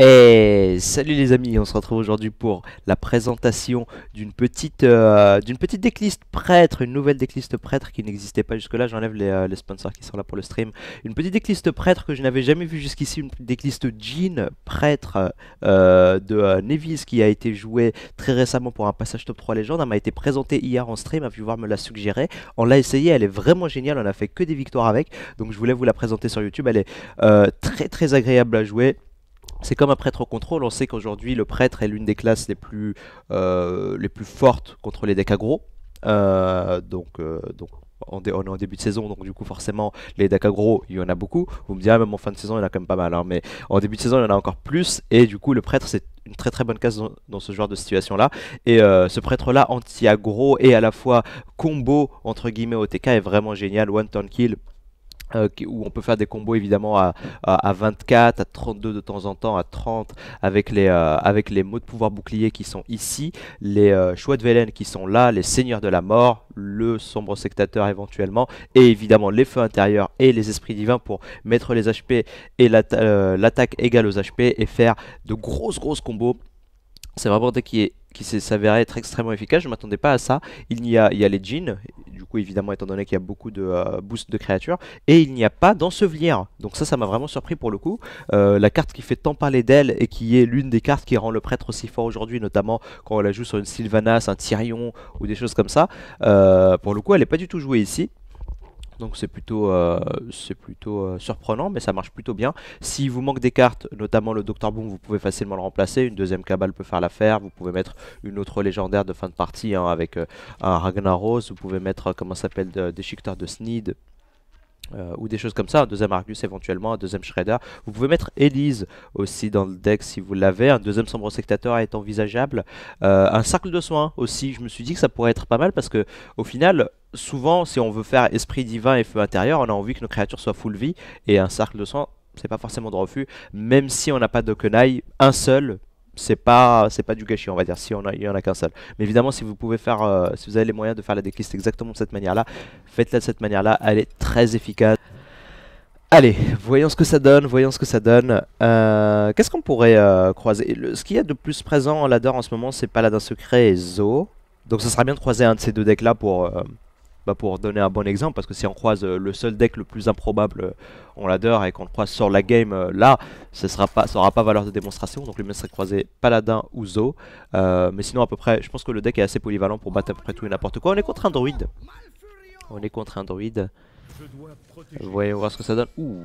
Et eh, salut les amis, on se retrouve aujourd'hui pour la présentation d'une petite décliste euh, d'une petite prêtre, une nouvelle décliste prêtre qui n'existait pas jusque là, j'enlève euh, les, sponsors qui sont là pour le stream. Une petite décliste prêtre que je n'avais jamais vue jusqu'ici, une décliste jean prêtre euh, de Nevis qui a été jouée très récemment pour un passage top 3 légende, elle m'a été présentée hier en stream, a pu voir me l'a suggérer, on l'a essayé, elle est vraiment géniale, on a fait que des victoires avec, donc je voulais vous la présenter sur YouTube, elle est très très agréable à jouer c'est comme un prêtre au contrôle. On sait qu'aujourd'hui, le prêtre est l'une des classes les plus, euh, les plus fortes contre les decks aggro. Euh, donc, euh, donc on, est en début de saison, donc du coup, forcément, les decks aggro il y en a beaucoup. Vous me direz, même en fin de saison, il y en a quand même pas mal. Hein. mais en début de saison, il y en a encore plus. Et du coup, le prêtre, c'est une très très bonne case dans, ce genre de situation-là. Et ce prêtre-là, anti aggro et à la fois combo, entre guillemets, OTK, est vraiment génial. One turn kill euh, où on peut faire des combos évidemment à, 24, à 32 de temps en temps, à 30 avec les, euh, avec les mots de pouvoir bouclier qui sont ici, les euh, choix de Velen qui sont là, les seigneurs de la mort, le sombre sectateur éventuellement, et évidemment les feux intérieurs et les esprits divins pour mettre les HP et l'attaque égale aux HP et faire de grosses grosses combos. C'est vraiment un deck qui s'est avéré être extrêmement efficace, je ne m'attendais pas à ça. Il y a, il y a les jeans, évidemment étant donné qu'il y a beaucoup de euh, boosts de créatures et il n'y a pas d'ensevelir donc ça ça m'a vraiment surpris pour le coup euh, la carte qui fait tant parler d'elle et qui est l'une des cartes qui rend le prêtre aussi fort aujourd'hui notamment quand on la joue sur une Sylvanas, un Tyrion ou des choses comme ça euh, pour le coup elle n'est pas du tout jouée ici donc c'est plutôt, euh, plutôt euh, surprenant, mais ça marche plutôt bien. Si vous manque des cartes, notamment le Docteur Boom, vous pouvez facilement le remplacer. Une deuxième cabale peut faire l'affaire. Vous pouvez mettre une autre légendaire de fin de partie hein, avec euh, un Ragnaros. Vous pouvez mettre, comment s'appelle, des de Sneed. Euh, ou des choses comme ça, un deuxième Argus éventuellement, un deuxième Shredder. Vous pouvez mettre Elise aussi dans le deck si vous l'avez, un deuxième Sombre sectateur est envisageable, euh, un Cercle de Soins aussi, je me suis dit que ça pourrait être pas mal parce que au final, souvent si on veut faire Esprit Divin et Feu Intérieur, on a envie que nos créatures soient full vie et un Cercle de Soins c'est pas forcément de refus, même si on n'a pas de Kenai, un seul c'est pas c'est pas du gâchis on va dire si on il y en a qu'un seul mais évidemment si vous pouvez faire euh, si vous avez les moyens de faire la decklist exactement de cette manière là faites-la de cette manière là elle est très efficace Allez, voyons ce que ça donne, voyons ce que ça donne. Euh, qu'est-ce qu'on pourrait euh, croiser Ce qu'il y a de plus présent en ladder en ce moment, c'est Paladin Secret et Zo. Donc ça sera bien de croiser un de ces deux decks là pour, bah, pour donner un bon exemple, parce que si on croise euh, le seul deck le plus improbable euh, on l'adore, et qu'on le croise sur la game euh, là, ce sera pas, ça n'aura pas valeur de démonstration, donc le mieux serait croisé croiser Paladin ou Zo. mais sinon à peu près, je pense que le deck est assez polyvalent pour battre à peu près tout et n'importe quoi. On est contre un druide. On est contre un druide. Voyons voir ce que ça donne. Ouh,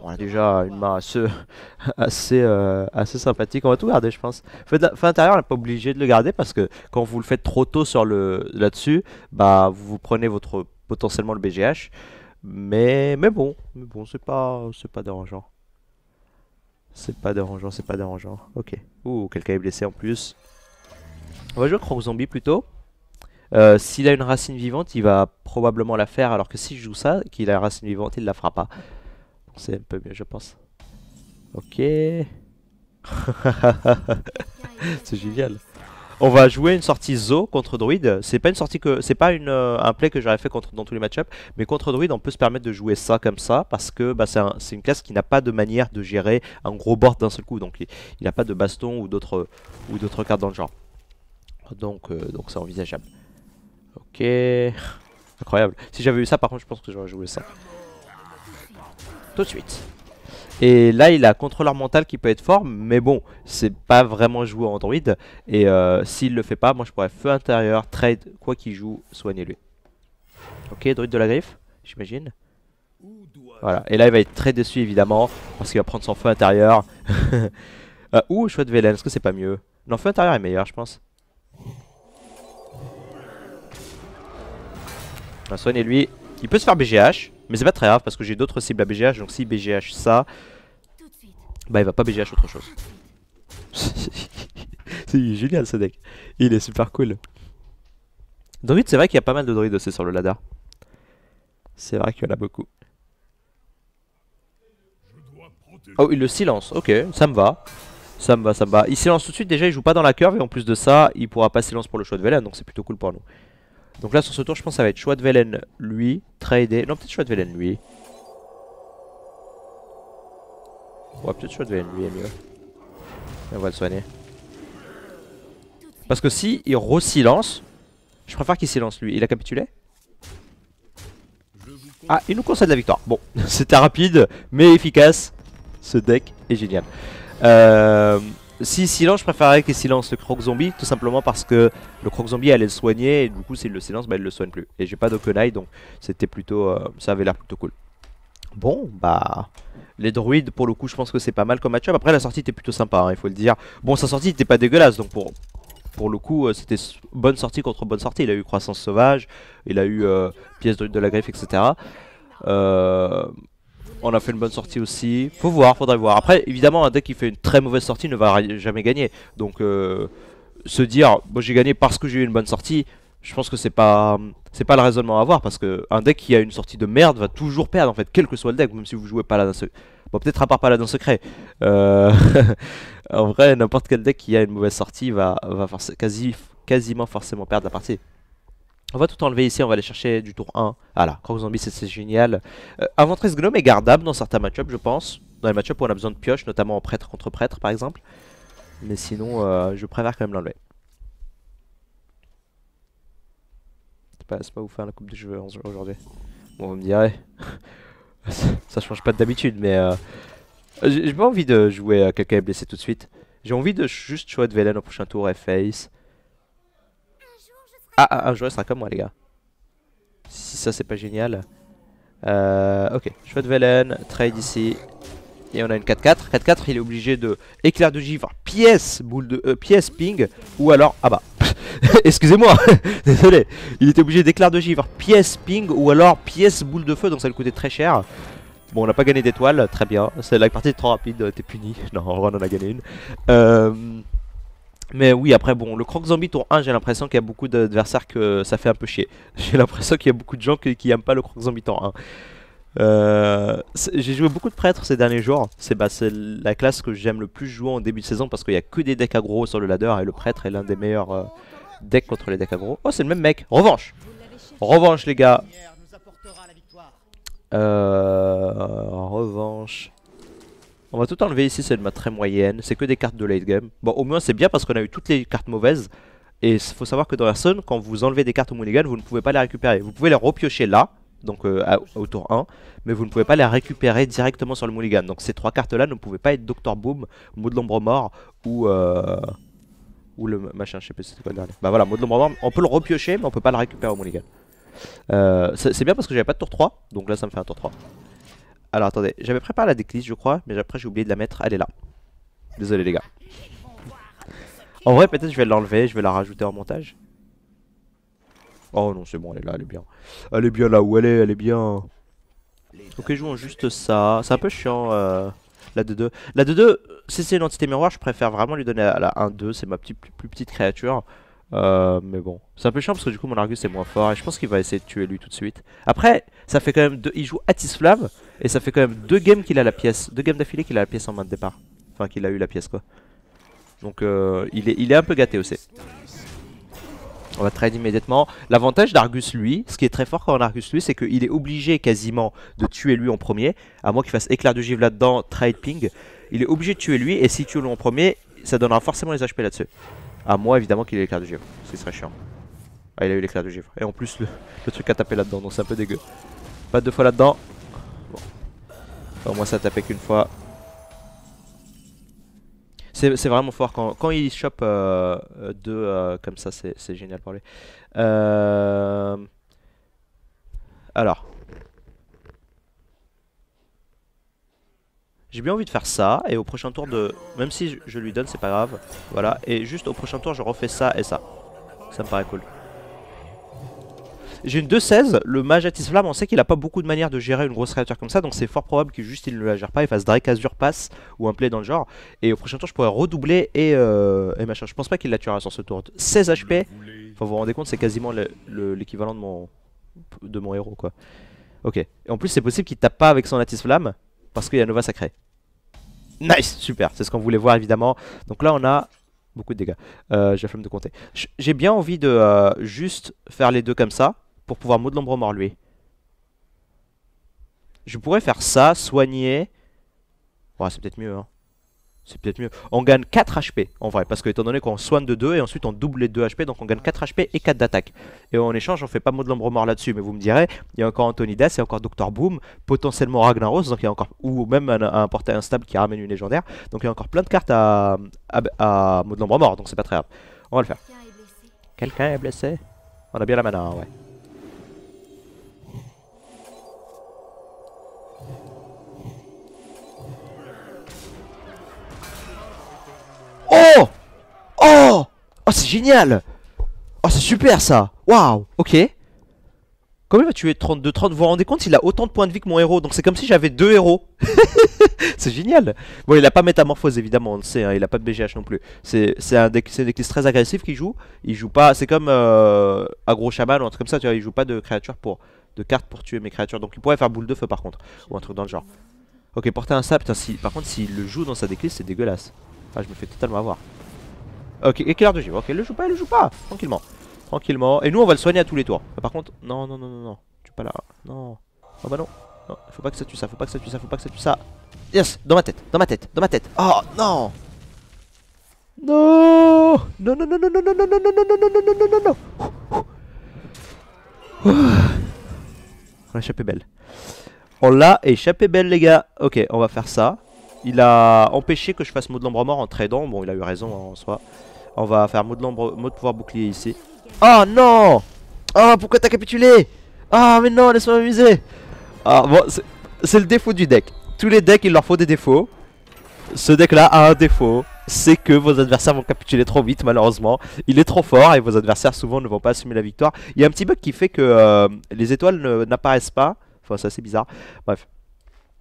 on a déjà une main euh, assez, sympathique. On va tout garder, je pense. Feu, intérieur, on n'est pas obligé de le garder parce que quand vous le faites trop tôt sur le là-dessus, bah vous prenez votre potentiellement le BGH. Mais bon, mais bon, c'est pas c'est dérangeant. C'est pas dérangeant, c'est pas dérangeant. Ok. Ouh, quelqu'un est blessé en plus. On va jouer Croc Zombie plutôt. Euh, s'il a une racine vivante, il va probablement la faire, alors que si je joue ça, qu'il a une racine vivante, il ne la fera pas. C'est un peu mieux, je pense. Ok. c'est génial. On va jouer une sortie Zo contre Druid. C'est pas une sortie que, c'est pas euh, un play que j'aurais fait contre, dans tous les matchups. mais contre Druid, on peut se permettre de jouer ça comme ça parce que bah, c'est une classe qui n'a pas de manière de gérer un gros board d'un seul coup. Donc il n'a pas de baston ou d'autres ou d'autres cartes dans le genre. Donc euh, donc c'est envisageable. Ok, incroyable. Si j'avais eu ça, par contre, je pense que j'aurais joué ça de suite. Et là, il a contrôleur mental qui peut être fort, mais bon, c'est pas vraiment joué Android. Et euh, s'il le fait pas, moi je pourrais feu intérieur, trade, quoi qu'il joue, soignez-lui. Ok, druide de la griffe, j'imagine. Voilà, et là il va être très déçu évidemment, parce qu'il va prendre son feu intérieur. Euh, ouh ou choix de Velen, est-ce que c'est pas mieux Non, feu intérieur est meilleur, je pense. Ah, soignez-lui, il peut se faire BGH. Mais c'est pas très grave parce que j'ai d'autres cibles à BGH, donc si BGH ça, bah il va pas BGH autre chose. c'est génial ce deck, il est super cool. Druid, c'est vrai qu'il y a pas mal de druides aussi sur le ladder. C'est vrai qu'il y en a beaucoup. Oh, il le silence, ok, ça me va. Ça me va, ça me va. Il silence tout de suite, déjà il joue pas dans la curve et en plus de ça, il pourra pas silence pour le choix de Velen, donc c'est plutôt cool pour nous. Donc là, sur ce tour, je pense que ça va être choix de Velen, lui, trade Non, peut-être choix de Velen, lui. Ouais, peut-être choix de Velen, lui, est mieux. on va le soigner. Parce que si il re-silence, je préfère qu'il silence lui. Il a capitulé Ah, il nous concède la victoire. Bon, c'était rapide, mais efficace. Ce deck est génial. Euh... Si silence, je préférerais qu'il silence le croc zombie, tout simplement parce que le croc zombie allait le soigner et du coup s'il le silence, bah, ben, il le soigne plus. Et j'ai pas d'Okenaï donc c'était plutôt, euh, ça avait l'air plutôt cool. Bon, bah, les druides pour le coup, je pense que c'est pas mal comme match Après, la sortie était plutôt sympa, hein, il faut le dire. Bon, sa sortie était pas dégueulasse, donc pour, pour le coup, euh, c'était bonne sortie contre bonne sortie. Il a eu croissance sauvage, il a eu euh, pièce de, de la griffe, etc. Euh, on a fait une bonne sortie aussi. Faut voir, faudrait voir. Après, évidemment, un deck qui fait une très mauvaise sortie ne va jamais gagner. Donc, euh, se dire, bon, j'ai gagné parce que j'ai eu une bonne sortie, je pense que c'est pas c'est pas le raisonnement à avoir parce que un deck qui a une sortie de merde va toujours perdre en fait, quel que soit le deck, même si vous jouez pas dans ce, Bon, peut-être à part pas dans secret. Euh, en vrai, n'importe quel deck qui a une mauvaise sortie va, va quasi, quasiment forcément perdre la partie. On va tout enlever ici, on va aller chercher du tour 1. Voilà, ah Croc Zombie c'est génial. Inventrice euh, Gnome est gardable dans certains matchups je pense. Dans les matchups où on a besoin de pioche, notamment en prêtre contre prêtre par exemple. Mais sinon, euh, je préfère quand même l'enlever. C'est pas, pas faire hein, la coupe de jeu aujourd'hui. Bon, vous me direz. Ça change pas d'habitude, mais... Euh, j'ai pas envie de jouer quelqu'un blessé tout de suite. J'ai envie de juste jouer de Velen au prochain tour et face. Ah, un ah, ah, joueur sera comme moi, les gars. Si ça, c'est pas génial. Euh, ok, chouette de Velen, trade ici. Et on a une 4-4. 4-4, il est obligé de éclair de givre, pièce, boule de, euh, pièce, ping, ou alors, ah bah, excusez-moi, désolé, il était obligé d'éclair de givre, pièce, ping, ou alors pièce, boule de feu, donc ça lui coûtait très cher. Bon, on n'a pas gagné d'étoiles, très bien, c'est la partie trop rapide, t'es puni. Non, on en a gagné une. Euh, mais oui, après, bon, le Croc Zombie tour 1, j'ai l'impression qu'il y a beaucoup d'adversaires que ça fait un peu chier. J'ai l'impression qu'il y a beaucoup de gens qui, n'aiment pas le Croc Zombie tour 1. Euh, j'ai joué beaucoup de prêtres ces derniers jours. C'est bah, la classe que j'aime le plus jouer en début de saison parce qu'il n'y a que des decks aggro sur le ladder et le prêtre est l'un des meilleurs euh, decks contre les decks aggro. Oh, c'est le même mec. Revanche. Revanche, les gars. Euh, revanche. On va tout enlever ici, c'est une ma très moyenne. C'est que des cartes de late game. Bon, au moins c'est bien parce qu'on a eu toutes les cartes mauvaises. Et il faut savoir que dans la quand vous enlevez des cartes au mulligan, vous ne pouvez pas les récupérer. Vous pouvez les repiocher là, donc autour euh, au tour 1, mais vous ne pouvez pas les récupérer directement sur le Mulligan. Donc ces trois cartes-là ne pouvaient pas être Doctor Boom, Mot de l'ombre mort ou... Euh, ou le machin, je sais plus c'était quoi le dernier. Bah voilà, mode l'ombre mort, on peut le repiocher, mais on peut pas le récupérer au Mulligan. Euh, c'est bien parce que j'avais pas de tour 3, donc là ça me fait un tour 3. Alors attendez, j'avais préparé la déclisse je crois, mais après j'ai oublié de la mettre. Elle est là. Désolé les gars. En vrai peut-être je vais l'enlever, je vais la rajouter en montage. Oh non c'est bon, elle est là, elle est bien. Elle est bien là où elle est, elle est bien. Ok jouons juste ça. C'est un peu chiant euh, la 2-2. La 2-2, si c'est une entité miroir, je préfère vraiment lui donner la 1-2, c'est ma petite, plus, petite créature. Euh, mais bon, c'est un peu chiant parce que du coup mon Argus est moins fort et je pense qu'il va essayer de tuer lui tout de suite. Après, ça fait quand même Il joue Atis Flamme et ça fait quand même deux games qu'il a la pièce. Deux games d'affilée qu'il a la pièce en main de départ. Enfin qu'il a eu la pièce quoi. Donc euh, il, est, il est un peu gâté aussi. On va trade immédiatement. L'avantage d'Argus lui, ce qui est très fort quand on Argus lui, c'est qu'il est obligé quasiment de tuer lui en premier. À moins qu'il fasse éclair de givre là-dedans, trade ping. Il est obligé de tuer lui et si tu lui en premier, ça donnera forcément les HP là-dessus. À moi évidemment qu'il ait l'éclair de givre, ce qui serait chiant. Ah il a eu l'éclair de givre. Et en plus le, le truc a tapé là-dedans, donc c'est un peu dégueu. Pas deux fois là-dedans. Bon. moins moi, ça tapait qu'une fois. C'est vraiment fort. Quand, il chope euh, euh, deux euh, comme ça, c'est génial pour lui. Alors. J'ai bien envie de faire ça. Et au prochain tour de... Même si je, je lui donne, c'est pas grave. Voilà. Et juste au prochain tour, je refais ça et ça. Ça me paraît cool. J'ai une 2-16, le mage Atis Flamme, on sait qu'il a pas beaucoup de manières de gérer une grosse créature comme ça, donc c'est fort probable qu'il juste il ne la gère pas, il fasse Drake Azure Pass ou un play dans le genre. Et au prochain tour, je pourrais redoubler et, euh, machin. Je pense pas qu'il la tuera sur ce tour. 16 HP, enfin vous vous rendez compte, c'est quasiment l'équivalent de mon, de mon héros quoi. Ok, et en plus c'est possible qu'il tape pas avec son Atis Flamme parce qu'il y a Nova Sacré. Nice, super, c'est ce qu'on voulait voir évidemment. Donc là on a beaucoup de dégâts. Euh, J'ai la de compter. J'ai bien envie de euh, juste faire les deux comme ça pour pouvoir mot l'ombre mort lui. Je pourrais faire ça, soigner. Ouais, c'est peut-être mieux. Hein. C'est peut-être mieux. On gagne 4 HP en vrai, parce que étant donné qu'on soigne de 2 et ensuite on double les 2 HP, donc on gagne 4 HP et 4 d'attaque. Et en échange, on fait pas mot de l'ombre mort là-dessus, mais vous me direz, il y a encore Anthony Das, il y a encore Dr. Boom, potentiellement Ragnaros, donc il encore, ou même un, portail instable qui ramène une légendaire, donc il y a encore plein de cartes à, à, à l'ombre mort, donc c'est pas très grave. On va le faire. Quelqu'un est blessé On a bien la mana, hein, ouais. Oh Oh Oh c'est génial Oh c'est super ça Waouh Ok Comment il va tuer 32, 30 Vous vous rendez compte il a autant de points de vie que mon héros Donc c'est comme si j'avais deux héros C'est génial Bon il a pas métamorphose évidemment on le sait hein, Il a pas de BGH non plus C'est un deck, très agressif qu'il joue Il joue pas C'est comme euh, Agro chaman ou un truc comme ça tu vois Il joue pas de créatures pour De cartes pour tuer mes créatures Donc il pourrait faire boule de feu par contre Ou un truc dans le genre Ok porter un sap Par contre s'il le joue dans sa decklist c'est dégueulasse ah, je me fais totalement avoir. Ok, et de gym Ok, elle le joue pas, elle le joue pas Tranquillement. Tranquillement. Et nous, on va le soigner à tous les tours. par contre, non, non, non, non, non. Tu pas là. Non. Oh bah non. Non, faut pas que ça tue ça, faut pas que ça tue ça, faut pas que ça tue ça. Yes Dans ma tête, dans ma tête, dans ma tête. Oh non Non Non, non, non, non, non, non, non, non, non, non, non, non, non, non, non, non. On l'a échappé belle. On l'a échappé belle, les gars. Ok, on va faire ça. Il a empêché que je fasse Mode de l'ombre mort en tradant. Bon, il a eu raison hein, en soi. On va faire mot de l'ombre, pouvoir bouclier ici. Oh non Oh, pourquoi t'as capitulé Ah, mais non, laisse-moi m'amuser Ah, bon, c'est le défaut du deck. Tous les decks, il leur faut des défauts. Ce deck-là a un défaut c'est que vos adversaires vont capituler trop vite malheureusement. Il est trop fort et vos adversaires souvent ne vont pas assumer la victoire. Il y a un petit bug qui fait que euh, les étoiles n'apparaissent pas. Enfin c'est bizarre. Bref.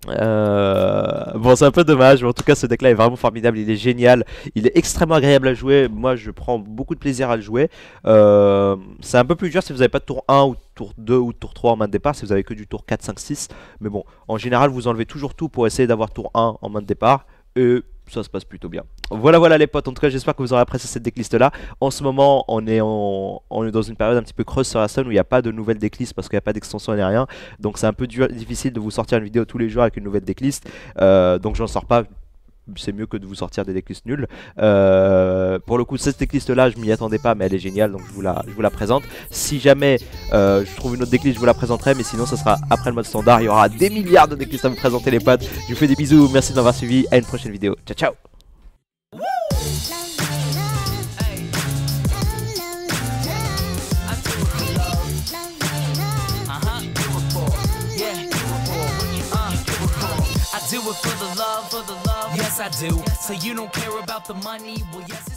Euh, bon, c'est un peu dommage, mais en tout cas, ce deck-là est vraiment formidable. Il est génial, il est extrêmement agréable à jouer. Moi, je prends beaucoup de plaisir à le jouer. Euh, c'est un peu plus dur si vous n'avez pas de tour 1 ou tour 2 ou tour 3 en main de départ, si vous avez que du tour 4, 5, 6. Mais bon, en général, vous enlevez toujours tout pour essayer d'avoir tour 1 en main de départ. Et ça se passe plutôt bien. Voilà, voilà les potes. En tout cas, j'espère que vous aurez apprécié cette décliste là. En ce moment, on est, on est dans une période un petit peu creuse sur la scène où il n'y a pas de nouvelles décliste parce qu'il n'y a pas d'extension ni rien. Donc, c'est un peu difficile de vous sortir une vidéo tous les jours avec une nouvelle décliste, euh, donc, j'en sors pas c'est mieux que de vous sortir des déclistes nuls. Euh, pour le coup, cette décliste là, je m'y attendais pas, mais elle est géniale, donc je vous la, présente. Si jamais euh, je trouve une autre décliste, je vous la présenterai, mais sinon, ça sera après le mode standard. Il y aura des milliards de déclistes à vous présenter, les potes. Je vous fais des bisous, merci d'avoir suivi, à une prochaine vidéo. Ciao, ciao! Uh-huh. yes I do. So you don't care about the money? Well, yes.